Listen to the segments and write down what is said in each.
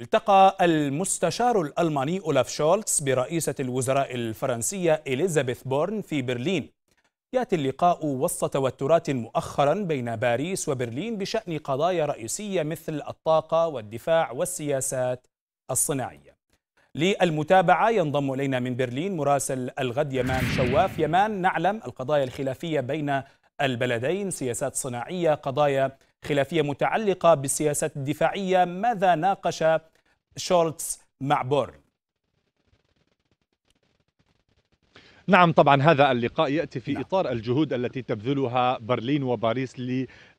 التقى المستشار الألماني أولاف شولتز برئيسة الوزراء الفرنسية إليزابيث بورن في برلين يأتي اللقاء وسط توترات مؤخرا بين باريس وبرلين بشأن قضايا رئيسية مثل الطاقة والدفاع والسياسات الصناعية للمتابعة ينضم إلينا من برلين مراسل الغد يمان شواف يمان نعلم القضايا الخلافية بين البلدين سياسات صناعية قضايا خلافية متعلقة بالسياسات الدفاعية ماذا ناقش شولتز مع بورن نعم طبعا هذا اللقاء ياتي في نعم. اطار الجهود التي تبذلها برلين وباريس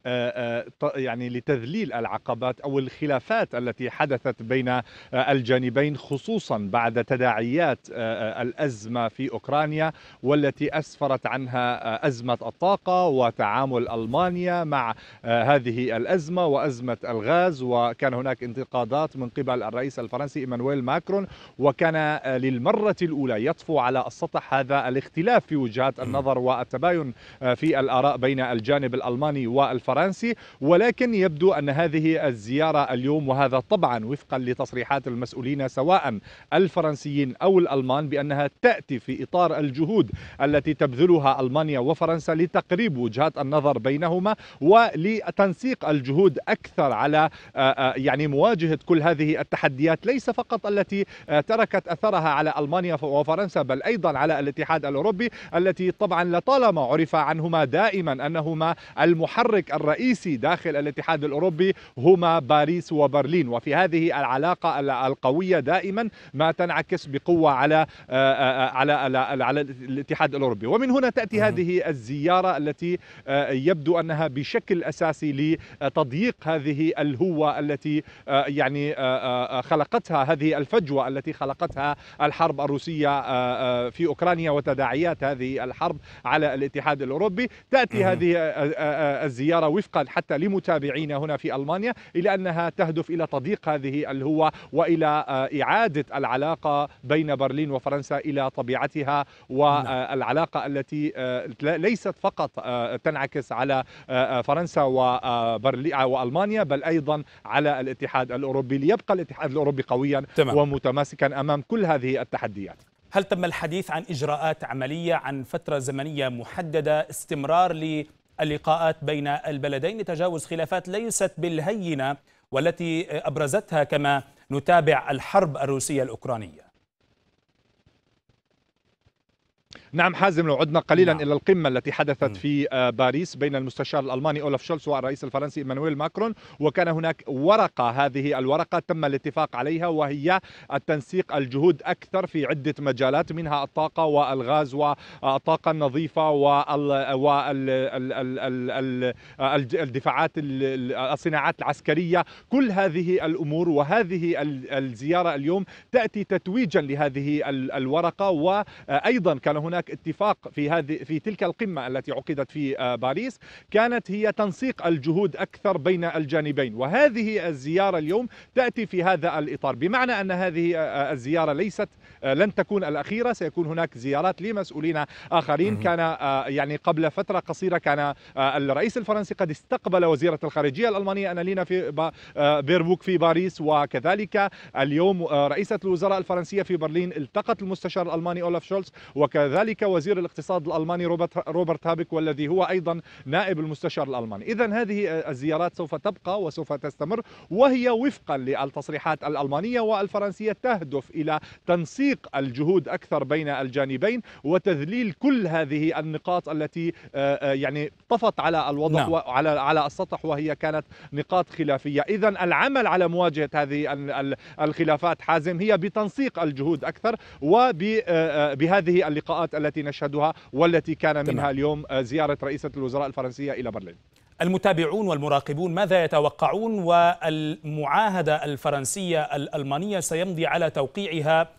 آه، آه، يعني لتذليل العقبات او الخلافات التي حدثت بين آه، الجانبين خصوصا بعد تداعيات الازمه في اوكرانيا والتي اسفرت عنها ازمه الطاقه وتعامل المانيا مع هذه الازمه وازمه الغاز وكان هناك انتقادات من قبل الرئيس الفرنسي ايمانويل ماكرون وكان للمره الاولى يطفو على السطح هذا الاختلاف في وجهات النظر والتباين في الاراء بين الجانب الالماني والفرنسي الفرنسي ولكن يبدو أن هذه الزيارة اليوم وهذا طبعا وفقا لتصريحات المسؤولين سواء الفرنسيين أو الألمان بأنها تأتي في إطار الجهود التي تبذلها ألمانيا وفرنسا لتقريب وجهات النظر بينهما ولتنسيق الجهود أكثر على آه، آه، يعني مواجهة كل هذه التحديات ليس فقط التي آه، تركت أثرها على ألمانيا وفرنسا بل أيضا على الاتحاد الأوروبي التي طبعا لطالما عرف عنهما دائما أنهما المحرك الرئيسي داخل الاتحاد الأوروبي هما باريس وبرلين وفي هذه العلاقة القوية دائما ما تنعكس بقوة آه، آه، على على على, الاتحاد الأوروبي ومن هنا تأتي هذه الزيارة التي آه، يبدو أنها بشكل أساسي لتضييق هذه الهوة التي يعني خلقتها هذه الفجوة التي خلقتها الحرب الروسية في أوكرانيا وتداعيات هذه الحرب على الاتحاد الأوروبي تأتي هذه الزيارة وفقا حتى لمتابعينا هنا في ألمانيا إلى أنها تهدف إلى تضييق هذه الهوة وإلى آه، إعادة العلاقة بين برلين وفرنسا إلى طبيعتها والعلاقة التي آه، ليست فقط آه، تنعكس على فرنسا وألمانيا بل أيضا على الاتحاد الأوروبي ليبقى الاتحاد الأوروبي قويا تمام. ومتماسكا أمام كل هذه التحديات هل تم الحديث عن إجراءات عملية عن فترة زمنية محددة استمرار اللقاءات بين البلدين لتجاوز خلافات ليست بالهينة والتي أبرزتها كما نتابع الحرب الروسية الأوكرانية نعم حازم لو عدنا قليلا نعم. إلى القمة التي حدثت في آه، باريس بين المستشار الألماني أولف شولز والرئيس الفرنسي إيمانويل ماكرون وكان هناك ورقة هذه الورقة تم الاتفاق عليها وهي التنسيق الجهود أكثر في عدة مجالات منها الطاقة والغاز والطاقة النظيفة والدفاعات الصناعات العسكرية كل هذه الأمور وهذه الزيارة اليوم تأتي تتويجا لهذه الورقة وأيضا كان هناك هناك اتفاق في هذه في تلك القمه التي عقدت في آه، باريس كانت هي تنسيق الجهود اكثر بين الجانبين وهذه الزياره اليوم تاتي في هذا الاطار بمعنى ان هذه آه، آه، الزياره ليست لن تكون الاخيره سيكون هناك زيارات لمسؤولين اخرين كان يعني قبل فتره قصيره كان الرئيس الفرنسي قد استقبل وزيره الخارجيه الالمانيه انالينا في بيربوك في باريس وكذلك اليوم رئيسه الوزراء الفرنسيه في برلين التقت المستشار الالماني اولف شولتز وكذلك وكذلك وزير الاقتصاد الالماني روبرت روبرت هابك والذي هو ايضا نائب المستشار الالماني اذا هذه الزيارات سوف تبقى وسوف تستمر وهي وفقا للتصريحات الالمانيه والفرنسيه تهدف الى تنسيق الجهود اكثر بين الجانبين وتذليل كل هذه النقاط التي آه، آه، يعني طفت على الوضع نعم. وعلى على السطح وهي كانت نقاط خلافيه اذا العمل على مواجهه هذه الخلافات حازم هي بتنسيق الجهود اكثر وبهذه آه، اللقاءات التي نشهدها والتي كان منها اليوم آه، زيارة رئيسة الوزراء الفرنسية إلى برلين المتابعون والمراقبون ماذا يتوقعون والمعاهدة الفرنسية الألمانية سيمضي على توقيعها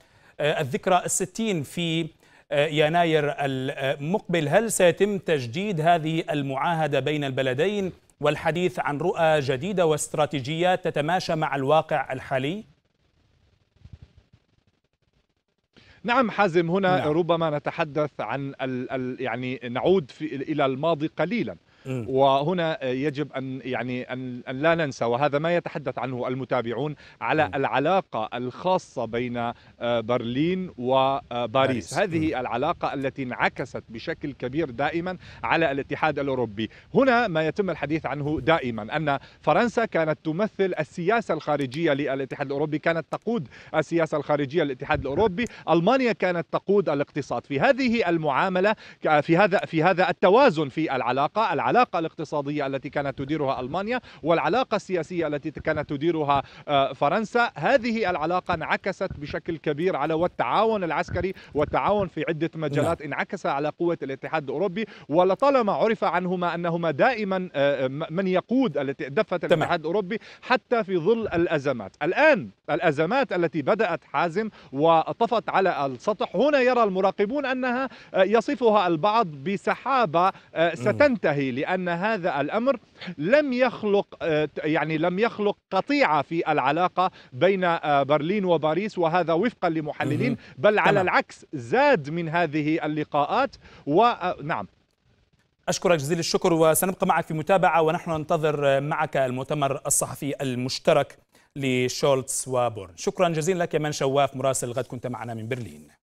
آه، الذكرى الستين في آه، يناير المقبل هل سيتم تجديد هذه المعاهدة بين البلدين والحديث عن رؤى جديدة واستراتيجيات تتماشى مع الواقع الحالي؟ نعم حازم هنا نعم. ربما نتحدث عن الـ الـ يعني نعود في الى الماضي قليلا وهنا يجب ان يعني ان لا ننسى وهذا ما يتحدث عنه المتابعون على العلاقه الخاصه بين آه، برلين وباريس آه، هذه العلاقه التي انعكست بشكل كبير دائما على الاتحاد الاوروبي هنا ما يتم الحديث عنه دائما ان فرنسا كانت تمثل السياسه الخارجيه للاتحاد الاوروبي كانت تقود السياسه الخارجيه للاتحاد الاوروبي المانيا كانت تقود الاقتصاد في هذه المعامله في هذا في هذا التوازن في العلاقه العلاقة العلاقة الاقتصادية التي كانت تديرها ألمانيا والعلاقة السياسية التي كانت تديرها آه، فرنسا هذه العلاقة انعكست بشكل كبير على والتعاون العسكري والتعاون في عدة نعم. مجالات انعكس على قوة الاتحاد الأوروبي ولطالما عرف عنهما أنهما دائما آه، من يقود دفة الاتحاد الأوروبي حتى في ظل الأزمات الآن الأزمات التي بدأت حازم وطفت على السطح هنا يرى المراقبون أنها آه، يصفها البعض بسحابة ستنتهي لأن هذا الأمر لم يخلق آه، يعني لم يخلق قطيعة في العلاقة بين آه، برلين وباريس وهذا وفقا لمحللين بل على العكس زاد من هذه اللقاءات ونعم آه، أشكرك جزيل الشكر وسنبقى معك في متابعة ونحن ننتظر معك المؤتمر الصحفي المشترك لشولتز وبورن شكرا جزيلا لك يا من شواف مراسل غد كنت معنا من برلين